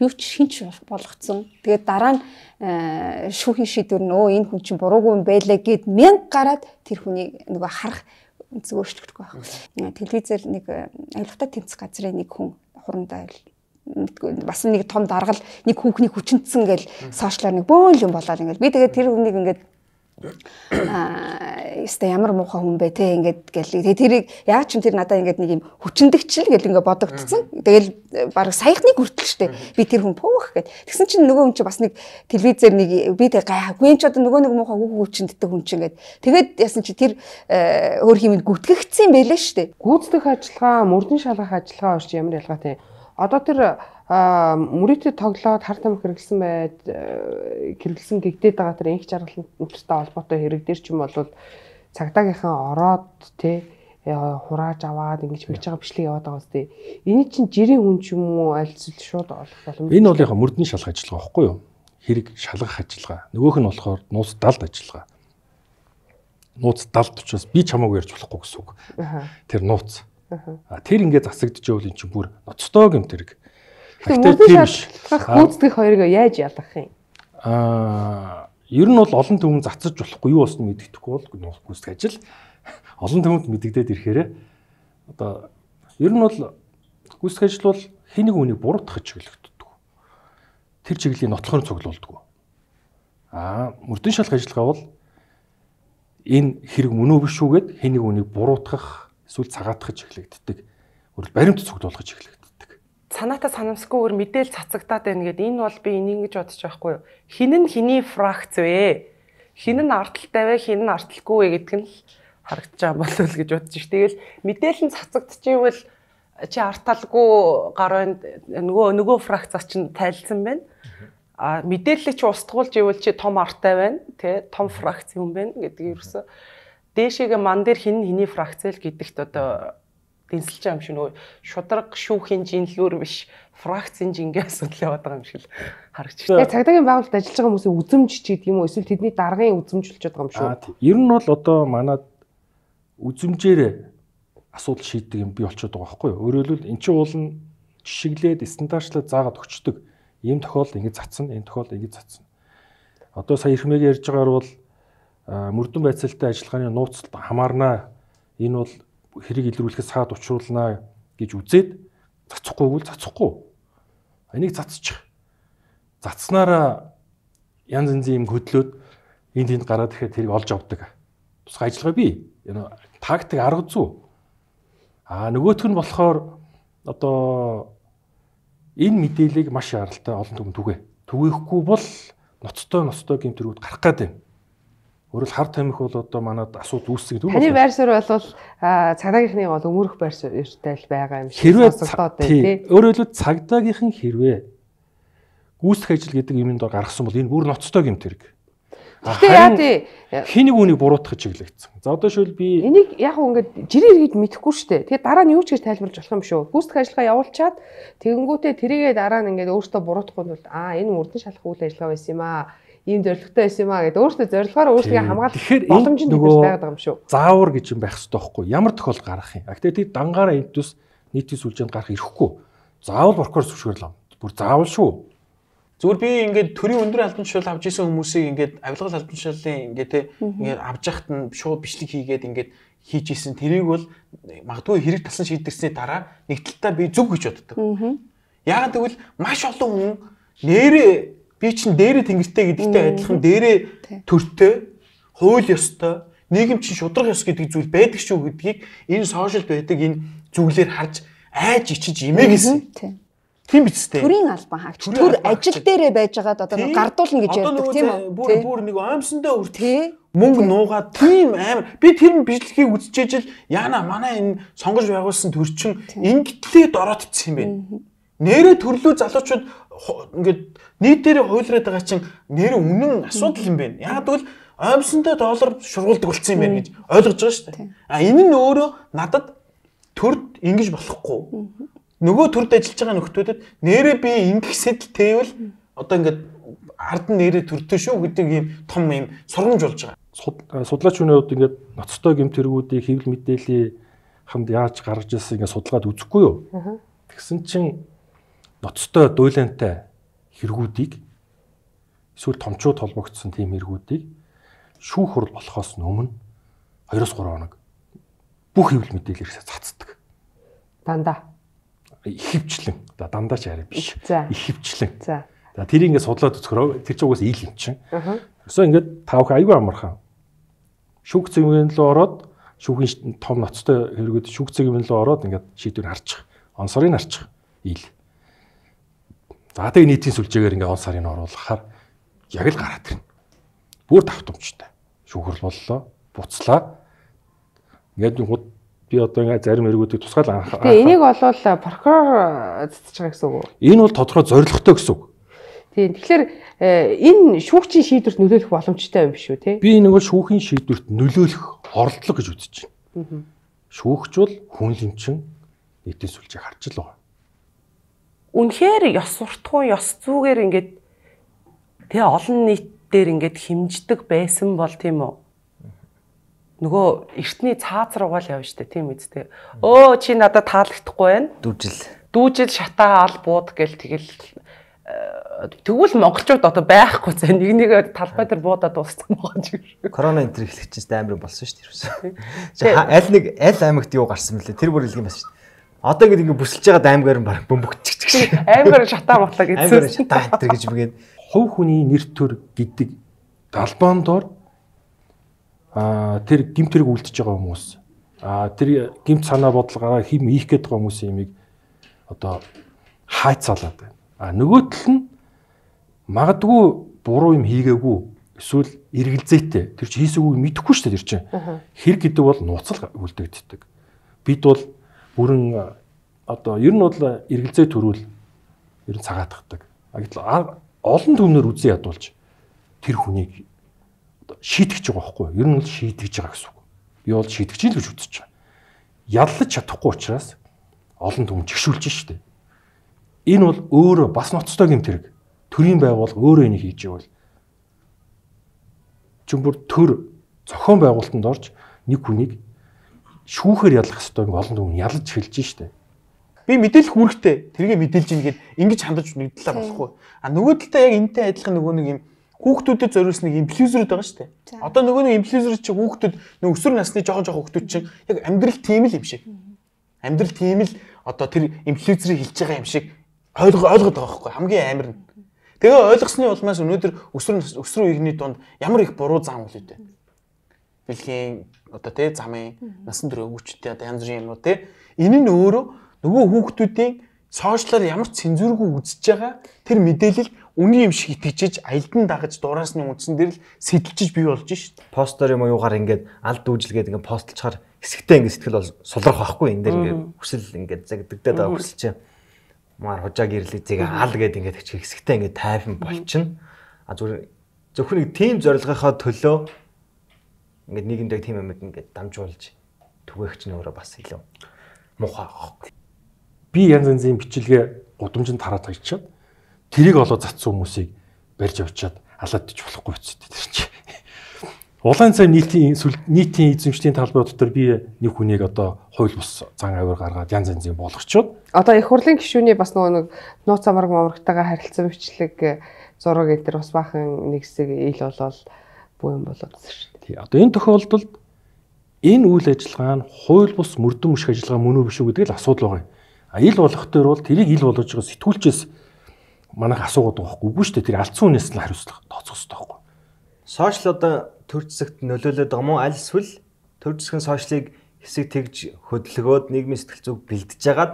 юу ч хинч болгоцсон. Тэгээд дараа нь э, шүүхийн шийдвэр нь өө энэ хүн чинь буруугүй юм байлээ гэд мянга гараад тэр хүний нөгөө харах өнцөг өөрчлөгдөхгүй байх. Телевизээр нэг э, аливаа тэмцэх газрын нэг хүн хурандаа бас нэг том даргал нэг хүүхний хүчнэтсэн гэж сошиалар нэг бөөл юм болоод ингээл би тэгээд тэр хүнийг ингээд аа э, яста ямар муухай хүн бэ те ингээд гэл тэгээ тэрийг яа ч юм тэр надаа ингээд нэг юм хүчндэгчл гэл ингээд бодогдсон. Тэгэл э, баг саяхныг хүртэл штэ би тэр хүн пүүх гэд. Тэгсэн чинь нөгөө хүн чи бас нэг телевизээр нэг би тэг гайхаггүй ч одоо нөгөө нэг муухай хүүхэн хүчндэгдэг хүн чи ингээд тэгэд ясан чи тэр э, өөр хэмэнд гүтгэгдсэн байлээ штэ. Гүйцэтгэх ажиллагаа, мөрдөн шалгах ажиллагаа орч ямар ялгаатай. Одоо тэр а мөрөдөд тоглоод хар тамхи хэрэглсэн байд э, хэрэглсэн гэгдээд байгаа тэр инх жаргал нэртэй холбоотой хэрэгдэр ч юм бол цагдаагийнхаа ороод те э, хурааж аваад ингэж мэж байгаа бичлэг яваад байгаа үстэй. Эний чинь жирийн хүн ч юм уу аль зүйл шууд олох боломжтой. Энэ бол яг мөрдний шалгах ажиллагаа байхгүй юу? Хэрэг шалгах ажиллагаа. Нөгөөх нь болохоор нууц далд ажиллагаа. Нууц далд учраас би чамааг ярьж болохгүй гэсэн үг. Тэр нууц. Тэр ингээд засагдчихвэл эн чинь бүр ноцтой юм тэрэг. Тэгэхээр мөрдөн шалгах гүйцэтгэх хоёрыг яаж ялгах юм? Аа, ер нь бол олон төвөнд зацаж болохгүй юу болсныг мэддэхгүй бол гүйцэтгэх ажил олон төвөнд мэддэгдээд ирэхээр одоо ер нь бол гүйцэтгэх ажил бол хэнийг үнийг буруутгах чиглэгддэг. Тэр чиглэлийн нотлохоор цуглуулдаг. Аа, мөрдөн шалгах ажиллагаа бол энэ хэрэг мөн үү биш үгээд хэнийг үнийг буруутгах эсвэл цагаатгах чиглэгддэг. Өөрөлд баримт цуглуулах чиглэгддэг санаатаа санамсгүй өөр мэдээл цацагдаад байна гэд энэ бол би энийг гэж бодож байхгүй юу. Хин нь хиний фракц вэ? Хин нь арталтай вэ? Хин нь арталгүй вэ гэдг нь л харагдаж байгаа болов уу гэж бодож ш. Тэгэл мэдээл нь цацагдчихвэл чи арталгүй гар байна нөгөө нөгөө фракцаа чинь тайлцсан байна. А мэдээлэл чи устгуулж ивэл чи том артай байна тий том фракц юм байна гэдэг ерөөсө дээшээгээ ман дээр хин хиний фракц л гэдэгт одоо тэнсэлж байгаа юм шиг нөгөө шудраг шүүхийн жинлүүр биш фракцийн жингээ асуудал яваад байгаа юм шиг харагдчих. Тэгээ цагдаагийн байгууллагт ажиллаж байгаа хүмүүсийн үзмж ч гэдэг юм уу эсвэл тэдний даргын үзмж болчиход байгаа юм шүү. Ер нь бол одоо манад үзмжээр асуудал шийддэг юм би болчиход байгаа байхгүй юу. Өөрөөр хэлбэл эн чинь уул нь жишгэлээд стандартчлаад заагаад өчтдөг. Ийм тохиолдол ингэж цацсан, энэ тохиолдол ингэж цацсан. Одоо сая ирхмэгийн ярьж байгаагаар бол мөрдөн байцаалтай ажиллагааны нууцлалт хамаарнаа. Энэ бол хэрэг илрүүлэхэд саад учруулнаа гэж үзээд зацахгүйг л зацахгүй. Энийг зацчих. Зацснараа янз янзын юм хөдлөөд энд тэнд гараад ирэхэд тэрийг олж авдаг. Тусгай ажиллагаа бий. Энэ тактик арга зүй. Аа нөгөөх нь болохоор одоо энэ мэдээллийг маш яралтай олон түмэн түгэ. Түгээхгүй бол ноцтой ноцтой гэмтрүүд гарах гад юм. Өөрөлд хар тамхи бол одоо манад асуудал үүсдэг гэдэг үү? Таны байр суурь бол цагдаагийнхны бол өмөрөх байр суурьтай л байгаа юм шиг сонсогдоод байна тийм. Өөрөөр хэлбэл цагдаагийнхан хэрвээ гүйцэх ажил гэдэг юмд гаргасан бол энэ бүр ноцтой юм тэрэг. Гэтэ яа тий хэнийг үнийг буруутгах чиглэгдсэн. За одоо шүүл би энийг яг ингээд жирийн иргэд мэдэхгүй шүү дээ. Тэгээ дараа нь юу ч гэж тайлбарлаж болох юм шүү. Гүйцэтгэх ажиллагаа явуулчаад тэгэнгүүтээ тэрийгээ дараа нь ингээд өөртөө буруутгах нь бол аа энэ үрдэн шалах үйл ажиллагаа байсан юм аа ийм зоригтой байсан юм аа гэдэг өөртөө зорилгоор өөртөө хамгаалах боломж нь нэгж байгаад байгаа юм шүү. Заавар гэж юм байх хэрэгтэй байхгүй ямар тохиолдол гарах юм. Гэхдээ тий дангаараа эндээс нийтийн сүлжээнд гарах ирэхгүй. Заавал прокурор зөвшөөрөл авна. Бүр заавал шүү. Зүгээр би ингээд төрийн өндөр албанчлал авч исэн хүмүүсийг ингээд авилгал албанчлалын ингээд те ингээд авч яхад нь шууд бичлэг хийгээд ингээд хийж исэн тэрийг бол магадгүй хэрэг тасан шийдэрсний дараа нэг талтаа би зөв гэж боддог. Яг тэгвэл маш олон хүн нэрээ Би чинь дээрээ тэнгэртэй гэдэгтэй адилхан дээрээ төртэй, хууль ёстой, нийгэм чинь шудрах ёс гэдэг зүйл байдаг шүү гэдгийг энэ сошиалд байдаг энэ зүйлээр харж айж ичиж имэ гэсэн. Тийм биз дээ. Төрийн албан хаагч. Төр ажил дээрээ байж байгаад одоо нэг гардуулна гэж ярьдаг тийм үү? Бүр бүр нэг аимсандаа үр тий. Мөнгө нуугаад тийм амар. Би тэр бичлэгийг үзчихэж л яана манай энэ сонгож байгуулсан төрчин ингэтлээд ороодцсон юм бэ. Нэрэ төрлөө залуучууд ингээд нийтээрээ хуйлаад байгаа чинь нэр үнэн асуудал юм байна. Яг тэгвэл аимсантай доллар шургуулдаг болсон юм байна гэж ойлгож байгаа шүү дээ. А энэ нь өөрөө надад төрд ингэж болохгүй. Нөгөө төрд ажиллаж байгаа нөхдүүдэд нэрээ би ингэх сэтэл тээвэл одоо ингээд ард нь нэрээ төртөө шүү гэдэг ийм том ийм сургамж болж байгаа. Э, судлаач хүний хувьд ингээд ноцтой гэмт хэрэгүүдийг хэвлэл мэдээллийн хамд яаж гаргаж ирсэн ингээд судалгаад үзэхгүй юу? Тэгсэн чинь ноцтой дуйлантай хэрэгүүдийг эсвэл томчууд холбогдсон тийм хэрэгүүдийг шүүх хурл болохоос өмнө 2-3 хоног бүх хэвлэл мэдээлэлээс цацдаг. Дандаа. Ихэвчлэн. За дандаа ч арай биш. Ихэвчлэн. За. За тэр ингээд судлаад үзэхрөө тэр чинь угаас ил юм чинь. Өсөө ингээд тавх айгүй амархан. Шүүх цэвэн рүү ороод шүүхийн том ноцтой хэрэгүүд шүүх цэвэн рүү ороод ингээд шийдвэр харчих. Онсорыг харчих. Ил. За тэгээ нийтийн сүлжээгээр ингээ он сарын оруулахаар яг л гараад ирнэ. Бүр давтамжтай. Шүүхрэл боллоо, буцлаа. Ингээд гууд би одоо ингээ зарим эргүүдийг тусгаал анх. Тэгээ энийг болвол прокурор цэцэж байгаа гэсэн үг үү? Энэ бол тодорхой зоригтой гэсэн үг. Тийм. Тэгэхээр э, энэ шүүгчийн шийдвэрт нөлөөлөх боломжтой юм биш үү те? Би нэг бол шүүхийн шийдвэрт нөлөөлөх оролдлого гэж үзэж байна. Шүүгч бол хүн лимчин нийтийн сүлжээг харж л байгаа үнэхээр ёс суртахуун ёс зүгээр ингээд тэгээ олон нийт дээр ингээд химждэг байсан бол тийм үү нөгөө эртний цаазар угаал явна штэ тийм үсттэй өө чи надад таалагдахгүй байна дүүжил дүүжил шатаа ал бууд гэл тэгэл э, тэгвэл монголчууд одоо байхгүй зэ нэг нэг талбай дээр буудаад дууссан байгаа ч юм. Корона энэ төр эхлэх чинь амар болсон шүү дээ. Аль нэг аль аймагт юу гарсан мөлий тэр бүр илгэм байсан шүү дээ. Одоо ингэ ингэ бүсэлж байгаа даймгаар нь баг бөмбөгч чиг. Аймгаар шатаа матлаа гэсэн. Аймгаар шатаа хэтэр гэж бүгэд хов хүний нэр төр гэдэг талбаан дор аа тэр гимт хэрэг үлдчихэж байгаа хүмүүс аа тэр гимт санаа бодлогоо хим ийх гээд байгаа хүмүүсийн имийг одоо хайцаалаад байна. А нөгөө тал нь магадгүй буруу юм хийгээгүй эсвэл эргэлзээтэй тэр чи хийсэгийг мэдэхгүй шүү дээ тэр чинь. Хэрэг гэдэг бол нууцлал үлдэгддэг. Бид бол бүрэн одоо ер нь бол эргэлзээ төрүүл ер нь цагаатдаг. Гэтэл олон төмнөр үзий ядуулж тэр хүнийг шийтгэж байгаа байхгүй юу? Ер нь л шийтгэж байгаа гэсэн үг. Би бол шийтгэж ил гэж үзэж байна. Яллаж чадахгүй учраас олон төм чигшүүлж штэ. Энэ бол өөрөө бас ноцтой юм тэрэг. Төрийн байгууллага өөрөө энийг хийж ивэл чинь бүр төр зохион байгуулалтанд орж нэг хүнийг шүүхээр ялах хэвээр ингээ олон хүн ялж эхэлж штэ. Би мэдээлэх үүрэгтэй тэргээ мэдээлж ийн гэд ингэж хандаж нэгдлээ болохгүй. А нөгөө талдаа яг энтэй адилхан нөгөө нэг юм хүүхдүүдэд зориулсан нэг инфлюенсерүүд байгаа шүү дээ. Одоо нөгөө нэг инфлюенсер чинь хүүхдүүд нэг өсвөр насны жоохон жоохон хүүхдүүд чинь яг амьдрал тийм л юм шиг. Амьдрал тийм л одоо тэр инфлюенсерийг хилж байгаа юм шиг ойлгоод байгаа байхгүй хамгийн амар нь. Тэгээ ойлгосны улмаас өнөөдөр өсвөр өсвөр үеийн дунд ямар их буруу зам үл үүтэй бэлгийн одоо тэ замын насан турш өвчтөд одоо янз бүрийн юмнууд тэ энэ нь өөрөө нөгөө хүүхдүүдийн сошиалар ямар цензургүй үзэж байгаа тэр мэдээлэл үний юм шиг итгэжж аялдан дагаж дураас нь үндсэн дээр л сэтэлжиж бий болж шít. Постэр юм уугаар ингээд алд дүүжлгээд ингээд постолчаар хэсэгтэй ингээд сэтгэл бол сулрах байхгүй энэ дээр ингээд хүсэл ингээд загддаг даа хүсэл чинь маар хужааг ирлээ зэг ал гэдэг ингээд хэсэгтэй ингээд тайван болчихно. А зүгээр зөвхөн нэг team зорилгынхаа төлөө Ингээд нийгэмд яг тийм амьд ингээд дамжуулж түгээх чинь өөрөө бас илүү муухай аахгүй. Би янз янзын бичлэгээ гудамжинд тараад хайчаад тэрийг олоод цацсан хүмүүсийг барьж авчаад алаадчих болохгүй үсттэй тэр чинь. Улаан цай нийтийн нийтийн эзэмшлийн талбай дотор би нэг хүнийг одоо хууль бус зан авир гаргаад янз янзын болгочоод одоо их хурлын гишүүний бас нөгөө нэг нууц амраг мамрагтайгаа харилцан бичлэг зураг энэ төр бас бахан нэг хэсэг ил болол бүх юм болоод байна шүү. Одоо энэ тохиолдолд энэ үйл ажиллагаа нь хууль бус мөрдөн мөшг ажиллагаа мөн үү биш үү гэдэг л асуудал байгаа юм. А ил болох дээр бол тэрийг ил болгож байгаа сэтгүүлчээс манайх асуугаад байгаа хэрэггүй шүү дээ. Тэр алдсан хүнээс л хариуцлага тооцох хэрэгтэй байхгүй. Сошиал одоо төр зэсэгт нөлөөлөд байгаа мó аль эсвэл төр зэсгийн сошиалыг хэсэг тэгж хөдөлгөөд нийгмийн сэтгэл зүг бэлдэж агаад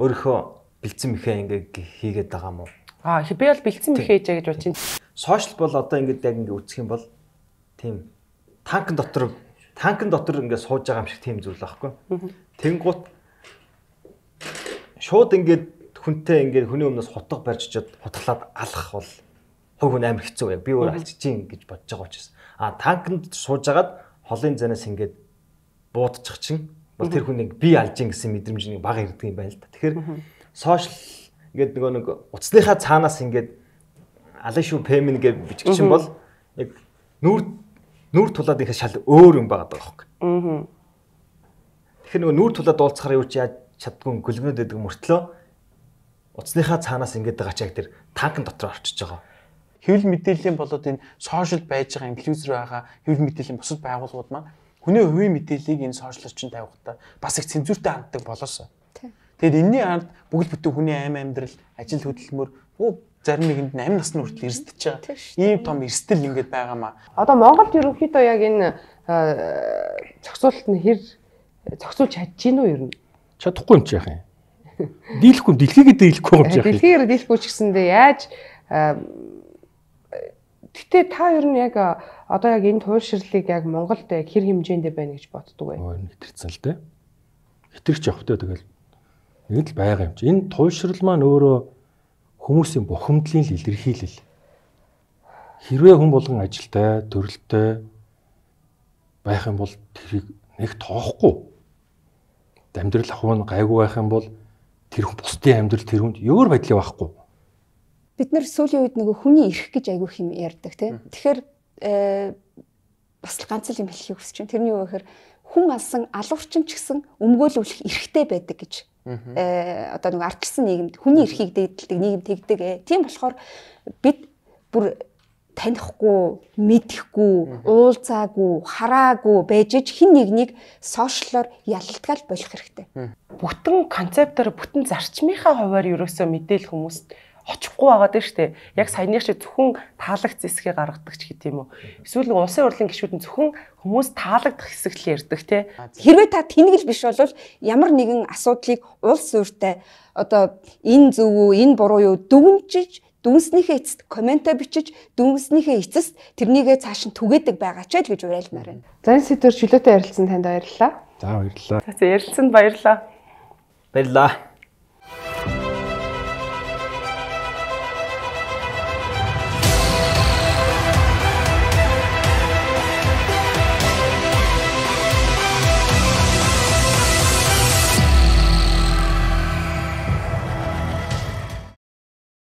өөрөө бэлдсэн мэхээ ингээ хийгээд байгаа мó. Аа би бол бэлдсэн мэхээ гэж бодож байна. Сошиал бол одоо ингээд яг ингээ үсэх юм бол тийм танк дотор танк дотор ингээд сууж байгаа юм шиг тийм зүйл аахгүй. Тэнгуут шууд ингээд хүнтэй ингээд хүний өмнөөс хутга барьж чад хутглаад алах бол хувь хүн амар хэцүү яг би өөр алччихин гэж бодож байгаа учраас. А танкнд суужгаад холын занаас ингээд буудчих чинь бол тэр хүн нэг би алж гин гэсэн мэдрэмж нэг бага ирдэг юм байна л та. Тэгэхээр сошиал ингээд нөгөө нэг утасныхаа цаанаас ингээд алын шүү пэмэн гэж бичих чинь бол яг нүүр нүүр тулаадынхаа шал өөр юм байгаа даахгүй. Аа. Тэгэхээр нөгөө нүүр тулаад дуулцахаар юу ч яаж чаддгүй гөлгнөд өгдөг мөртлөө утасныхаа цаанаас ингээд байгаа ч яг тэр танк дотор орчиж байгаа. Хэвлэл мэдээллийн болоод энэ сошиал байж байгаа инфлюенсер байгаа хэвлэл мэдээллийн бусад байгууллагууд маань хүний хувийн мэдээллийг энэ сошиалч нь тавихтаа бас их цензуртэй ханддаг болоосоо. Тэгээд энэний ард бүгд бүтэн хүний амь амьдрал, ажил хөдөлмөр зарим нэгэнд 8 насны хүртэл эрсдэж байгаа. Ийм том эрсдэл ингээд байгаамаа. Одоо Монголд ерөнхийдөө яг энэ зохицуулалт нь хэр зохицуулж чадж гин үү ер нь? Чадахгүй юм чи яах юм. Дийлэхгүй, дэлхийгээ дийлэхгүй юм чи яах э, юм. Дэлхийгээр дийлэхгүй ч гэсэндээ яаж Гэтэ та ер нь яг одоо яг энэ туйлширлыг яг Монголд яг хэр хэмжээндээ байна гэж боддөг бай. Өөр хэтэрсэн л дээ. Хэтэрч явах таа тэгэл нэг л байгаа юм чи. Энэ туйлшрал маань өөрөө хүмүүсийн бухимдлын л илэрхийлэл. Хэрвээ хүн болгон ажилтай, төрөлтэй байх юм бол тэрийг нэг тоохгүй. Амьдрал ахуйн гайгүй байх юм бол тэр хүн бусдын амьдрал тэр хүнд өөр байдлыг байхгүй. Бид нар сүүлийн үед нөгөө хүний эрх гэж айгүй хэм ярьдаг тийм. Тэгэхээр э, бас л ганц л юм хэлхийг хүсэж байна. Тэрний юу гэхээр хүн алсан алуурчин ч гэсэн өмгөөлүүлэх эрхтэй байдаг гэж э одоо нэг ардчилсан нийгэмд хүний эрхийг дээдэлдэг нийгэм тэгдэг ээ. Тийм болохоор бид бүр танихгүй, мэдхгүй, уулзаагүй, хараагүй байж ич хин нэгнийг сошиаллоор ялалтгаал болох хэрэгтэй. Бүтэн концептоор, бүтэн зарчмынхаа хуваар ерөөсөө мэдээл хүмүүст очихгүй байгаа дээ штэ. Яг саяных шиг зөвхөн таалагц хэсгээ гаргадаг ч гэдэг юм уу. Эсвэл нэг улсын урлын гишүүд нь зөвхөн хүмүүс таалагдах хэсэг л ярьдаг те. Хэрвээ та тэнэг л биш болвол ямар нэгэн асуудлыг улс өөртөө одоо энэ зөв үү, энэ буруу юу дүгнжиж дүнснийхээ эцэст коммента бичиж дүнснийхээ эцэст тэрнийгээ цааш нь түгээдэг байгаа ч гэж уриалмаар байна. За энэ сэдвэр чөлөөтэй ярилцсан танд баярлалаа. За баярлалаа. За ярилцсанд баярлалаа. Баярлалаа.